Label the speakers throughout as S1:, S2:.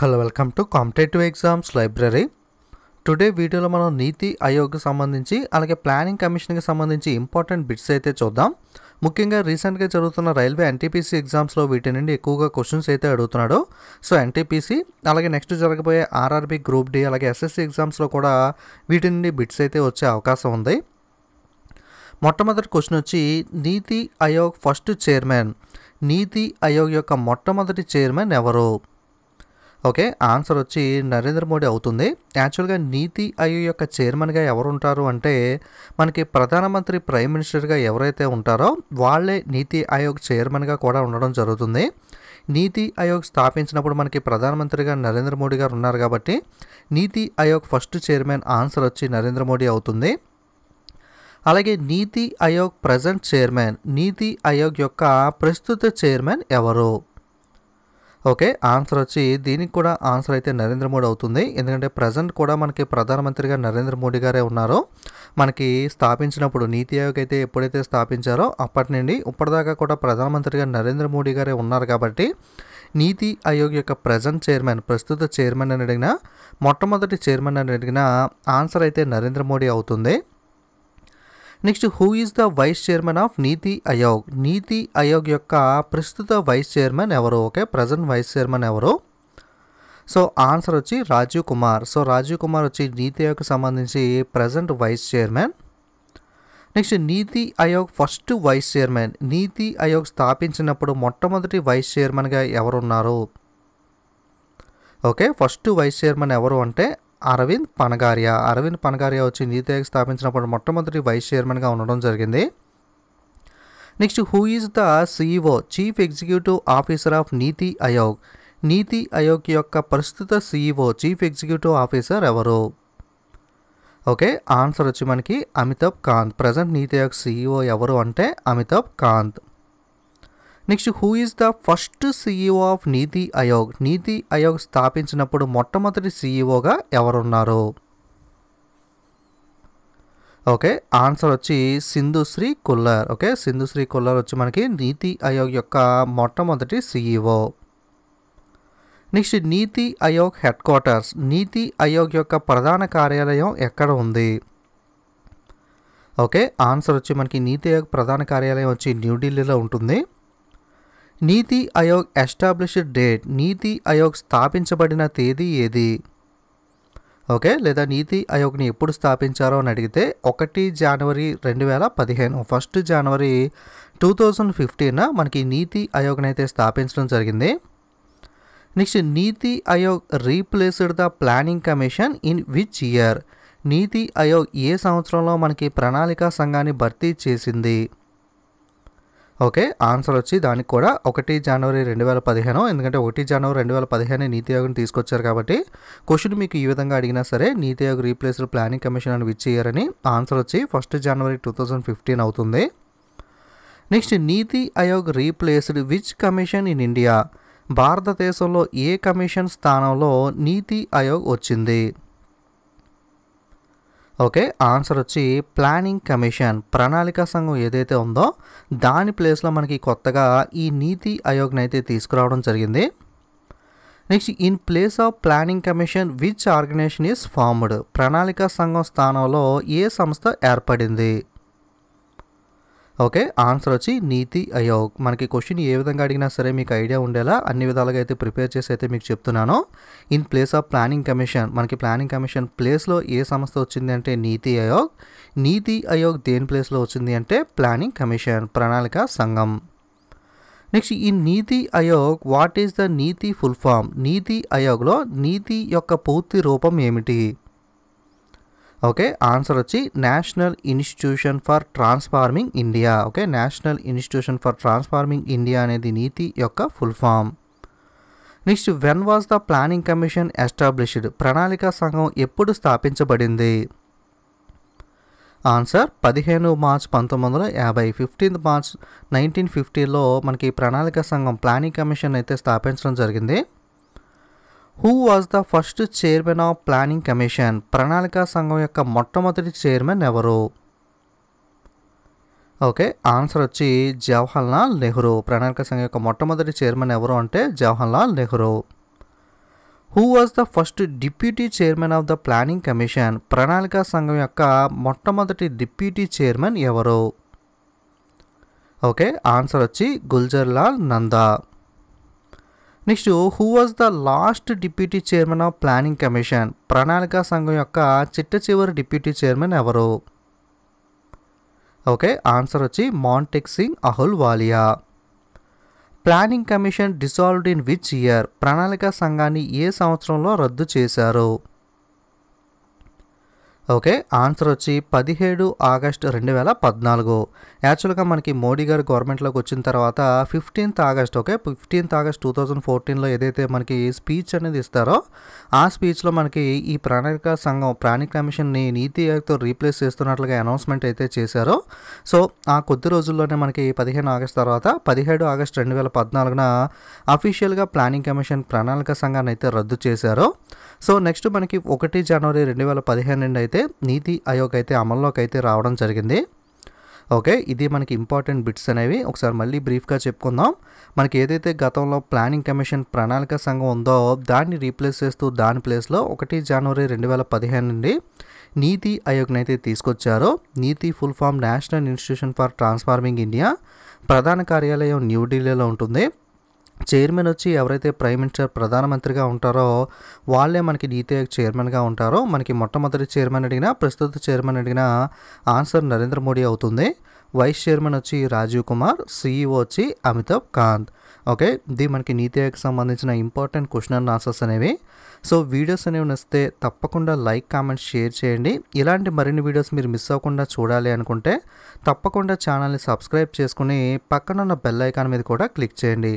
S1: hello welcome to competitive exams library today వీడియోలో మనం నీతి ఆయోగ్కి సంబంధించి అలాగే ప్లానింగ్ కమిషన్కి సంబంధించి ఇంపార్టెంట్ బిట్స్ అయితే చూద్దాం ముఖ్యంగా రీసెంట్గా జరుగుతున్న రైల్వే ఎన్టీపీసీ ఎగ్జామ్స్లో వీటి నుండి ఎక్కువగా క్వశ్చన్స్ అయితే అడుగుతున్నాడు సో ఎన్టీపీసీ అలాగే నెక్స్ట్ జరగబోయే ఆర్ఆర్బీ గ్రూప్ డి అలాగే ఎస్ఎస్సీ ఎగ్జామ్స్లో కూడా వీటి నుండి బిట్స్ అయితే వచ్చే అవకాశం ఉంది మొట్టమొదటి క్వశ్చన్ వచ్చి నీతి ఆయోగ్ ఫస్ట్ చైర్మన్ నీతి ఆయోగ్ యొక్క మొట్టమొదటి చైర్మన్ ఎవరు ఓకే ఆన్సర్ వచ్చి నరేంద్ర మోడీ అవుతుంది యాక్చువల్గా నీతి ఆయోగ్ యొక్క చైర్మన్గా ఎవరుంటారు అంటే మనకి ప్రధానమంత్రి ప్రైమ్ మినిస్టర్గా ఎవరైతే ఉంటారో వాళ్ళే నీతి ఆయోగ్ చైర్మన్గా కూడా ఉండడం జరుగుతుంది నీతి ఆయోగ్ స్థాపించినప్పుడు మనకి ప్రధానమంత్రిగా నరేంద్ర మోడీ గారు ఉన్నారు కాబట్టి నీతి ఆయోగ్ ఫస్ట్ చైర్మన్ ఆన్సర్ వచ్చి నరేంద్ర మోడీ అవుతుంది అలాగే నీతి ఆయోగ్ ప్రజెంట్ చైర్మన్ నీతి ఆయోగ్ యొక్క ప్రస్తుత చైర్మన్ ఎవరు ఓకే ఆన్సర్ వచ్చి దీనికి కూడా ఆన్సర్ అయితే నరేంద్ర మోడీ అవుతుంది ఎందుకంటే ప్రజెంట్ కూడా మనకి ప్రధానమంత్రిగా నరేంద్ర మోడీ గారే ఉన్నారో మనకి స్థాపించినప్పుడు నీతి ఆయోగ్ అయితే ఎప్పుడైతే స్థాపించారో అప్పటి నుండి ఇప్పటిదాకా కూడా ప్రధానమంత్రిగా నరేంద్ర మోడీ గారే ఉన్నారు కాబట్టి నీతి ఆయోగ్ యొక్క ప్రజెంట్ చైర్మన్ ప్రస్తుత చైర్మన్ అని అడిగిన మొట్టమొదటి చైర్మన్ అని అడిగిన ఆన్సర్ అయితే నరేంద్ర మోడీ అవుతుంది next who is the vice chairman of Niti Aayog Niti Aayog యొక్క ప్రస్తుత వైస్ చైర్మన్ ఎవరు ఓకే ప్రజెంట్ వైస్ చైర్మన్ ఎవరు సో ఆన్సర్ వచ్చి రాజీవ్ కుమార్ సో రాజీవ్ కుమార్ వచ్చి నీతి ఆయోగ్కి సంబంధించి present vice chairman next Niti Aayog first vice chairman నీతి ఆయోగ్ స్థాపించినప్పుడు మొట్టమొదటి వైస్ చైర్మన్గా ఎవరున్నారు ఓకే ఫస్ట్ వైస్ చైర్మన్ ఎవరు అంటే అరవింద్ పనగారియా అరవింద్ పనగారియా వచ్చి నీతి ఆయోగ్ స్థాపించినప్పుడు మొట్టమొదటి వైస్ చైర్మన్గా ఉండడం జరిగింది next who is the CEO chief executive officer of Niti Aayog Niti Aayog యొక్క ప్రస్తుత సీఈఓ చీఫ్ ఎగ్జిక్యూటివ్ ఆఫీసర్ ఎవరు ఓకే ఆన్సర్ వచ్చి మనకి అమితాబ్ కాంత్ ప్రజెంట్ నీతి ఆయోగ్ సీఈఓ ఎవరు అంటే Amitabh Kant next who is the first CEO of Niti Aayog Niti Aayog స్థాపించినప్పుడు మొట్టమొదటి సీఈఓగా ఎవరున్నారు ఓకే ఆన్సర్ వచ్చి సింధుశ్రీ కుల్లర్ ఓకే సింధుశ్రీ కుల్లర్ వచ్చి మనకి నీతి ఆయోగ్ యొక్క మొట్టమొదటి CEO next Niti Aayog head quarters నీతి ఆయోగ్ యొక్క ప్రధాన కార్యాలయం ఎక్కడ ఉంది ఓకే ఆన్సర్ వచ్చి మనకి నీతి ఆయోగ్ ప్రధాన కార్యాలయం వచ్చి న్యూఢిల్లీలో ఉంటుంది నీతి ఆయోగ్ ఎస్టాబ్లిష్డ్ డేట్ నీతి ఆయోగ్ స్థాపించబడిన తేదీ ఏది ఓకే లేదా నీతి ఆయోగ్ని ఎప్పుడు స్థాపించారో అని అడిగితే ఒకటి జనవరి రెండు వేల పదిహేను first January two thousand fifteen మనకి నీతి ఆయోగ్ని అయితే స్థాపించడం జరిగింది next Niti Aayog replaced the planning commission in which year Niti Aayog ఏ సంవత్సరంలో మనకి ప్రణాళికా సంఘాన్ని భర్తీ చేసింది ఓకే ఆన్సర్ వచ్చి దానికి కూడా ఒకటి జనవరి రెండు వేల పదిహేను ఎందుకంటే ఒకటి జనవరి రెండు వేల పదిహేను నీతి ఆయోగ్ని తీసుకొచ్చారు కాబట్టి క్వశ్చన్ మీకు ఈ విధంగా అడిగినా సరే నీతి ఆయోగ్ రీప్లేస్డ్ ప్లానింగ్ కమిషన్ అని విచ్చేయారని ఆన్సర్ వచ్చి first January two thousand fifteen అవుతుంది next Niti Aayog replaced which commission in India భారతదేశంలో ఏ కమిషన్ స్థానంలో నీతి ఆయోగ్ వచ్చింది ఓకే ఆన్సర్ వచ్చి ప్లానింగ్ కమిషన్ ప్రణాళికా సంఘం ఏదైతే ఉందో దాని ప్లేస్లో మనకి కొత్తగా ఈ నీతి ఆయోగ్ని అయితే తీసుకురావడం జరిగింది next in place of planning commission which organization is formed ప్రణాళికా సంఘం స్థానంలో ఏ సంస్థ ఏర్పడింది ఓకే ఆన్సర్ వచ్చి నీతి ఆయోగ్ మనకి క్వశ్చన్ ఏ విధంగా అడిగినా సరే మీకు ఐడియా ఉండేలా అన్ని విధాలుగా అయితే ప్రిపేర్ చేసి అయితే మీకు చెప్తున్నాను in place of planning commission మనకి ప్లానింగ్ కమిషన్ ప్లేస్లో ఏ సంస్థ వచ్చింది అంటే నీతి ఆయోగ్ నీతి ఆయోగ్ దేని ప్లేస్లో వచ్చింది అంటే ప్లానింగ్ కమిషన్ ప్రణాళిక సంఘం నెక్స్ట్ ఈ Niti Aayog what is the Niti full form Niti ఆయోగ్లో నీతి యొక్క పూర్తి రూపం ఏమిటి ఓకే ఆన్సర్ వచ్చి national institution for transforming India okay national institution for transforming India అనేది నీతి యొక్క full form next when was the planning commission established ప్రణాళిక సంఘం ఎప్పుడు స్థాపించబడింది ఆన్సర్ పదిహేను మార్చ్ పంతొమ్మిది వందల యాభై ఫిఫ్టీన్త్ మార్చ్ నైన్టీన్ ఫిఫ్టీలో మనకి ప్రణాళిక సంఘం ప్లానింగ్ కమిషన్ అయితే స్థాపించడం జరిగింది who was the first chairman of planning commission ప్రణాళికా సంఘం యొక్క మొట్టమొదటి చైర్మన్ ఎవరు ఓకే ఆన్సర్ వచ్చి జవహర్లాల్ నెహ్రూ ప్రణాళిక సంఘం యొక్క మొట్టమొదటి చైర్మన్ ఎవరు అంటే Jawaharlal Nehru who was the first deputy chairman of the planning commission ప్రణాళికా సంఘం యొక్క మొట్టమొదటి డిప్యూటీ చైర్మన్ ఎవరు ఓకే ఆన్సర్ వచ్చి Gulzarilal Nanda next who was the last deputy chairman of planning commission ప్రణాళిక సంఘం యొక్క చిట్ట చివరి డిప్యూటీ చైర్మన్ ఎవరు ఓకే ఆన్సర్ వచ్చి Montek Singh Ahluwalia planning commission dissolved in which year ప్రణాళిక సంఘాన్ని ఏ సంవత్సరంలో రద్దు చేశారు ఓకే ఆన్సర్ వచ్చి పదిహేడు ఆగస్ట్ రెండు వేల పద్నాలుగు యాక్చువల్గా మనకి మోడీ గారు గవర్నమెంట్లోకి వచ్చిన తర్వాత fifteenth August okay fifteenth August two thousand ఫోర్టీన్లో ఏదైతే మనకి స్పీచ్ అనేది ఇస్తారో ఆ స్పీచ్లో మనకి ఈ ప్రణాళిక సంఘం ప్రాణి కమిషన్ని నీతి ఆయోగ్తో రీప్లేస్ చేస్తున్నట్లుగా అనౌన్స్మెంట్ అయితే చేశారు సో ఆ కొద్ది రోజుల్లోనే మనకి పదిహేను ఆగస్ట్ తర్వాత పదిహేడు ఆగస్ట్ రెండు వేల పద్నాలుగున అఫీషియల్గా ప్లానింగ్ కమిషన్ ప్రణాళిక సంఘాన్ని అయితే రద్దు చేశారు సో నెక్స్ట్ మనకి ఒకటి జనవరి రెండు వేల పదిహేను నుండి అయితే అయితే నీతి ఆయోగ్ అయితే అమల్లోకి అయితే రావడం జరిగింది ఓకే ఇది మనకి ఇంపార్టెంట్ బిట్స్ అనేవి ఒకసారి మళ్ళీ బ్రీఫ్గా చెప్పుకుందాం మనకి ఏదైతే గతంలో ప్లానింగ్ కమిషన్ ప్రణాళిక సంఘం ఉందో దాన్ని రీప్లేస్ చేస్తూ దాని ప్లేస్లో ఒకటి జనవరి రెండు వేల పదిహేను నుండి నీతి ఆయోగ్ని అయితే తీసుకొచ్చారు Niti full form national institution for transforming India ప్రధాన కార్యాలయం న్యూఢిల్లీలో ఉంటుంది చైర్మన్ వచ్చి ఎవరైతే ప్రైమ్ మినిస్టర్ ప్రధానమంత్రిగా ఉంటారో వాళ్ళే మనకి నీతి ఆయోగ్ చైర్మన్గా ఉంటారో మనకి మొట్టమొదటి చైర్మన్ అడిగినా ప్రస్తుత చైర్మన్ అడిగినా ఆన్సర్ నరేంద్ర మోడీ అవుతుంది వైస్ చైర్మన్ వచ్చి రాజీవ్ కుమార్ సీఈఓ వచ్చి అమితాబ్ కాంత్ ఓకే ఇది మనకి నీతి ఆయోగ్ సంబంధించిన ఇంపార్టెంట్ క్వశ్చన్ అండ్ ఆన్సర్స్ అనేవి సో వీడియోస్ అనేవి నచ్చితే తప్పకుండా లైక్ కామెంట్ షేర్ చేయండి ఇలాంటి మరిన్ని వీడియోస్ మీరు మిస్ అవ్వకుండా చూడాలి అనుకుంటే తప్పకుండా ఛానల్ని సబ్స్క్రైబ్ చేసుకుని పక్కన ఉన్న బెల్ ఐకాన్ మీద కూడా క్లిక్ చేయండి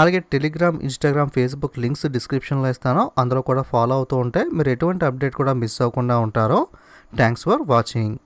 S1: అలాగే టెలిగ్రామ్ ఇన్స్టాగ్రామ్ ఫేస్బుక్ లింక్స్ డిస్క్రిప్షన్లో ఇస్తాను అందులో కూడా ఫాలో అవుతూ ఉంటే మీరు ఎటువంటి అప్డేట్ కూడా మిస్ అవ్వకుండా ఉంటారో థ్యాంక్స్ ఫర్ వాచింగ్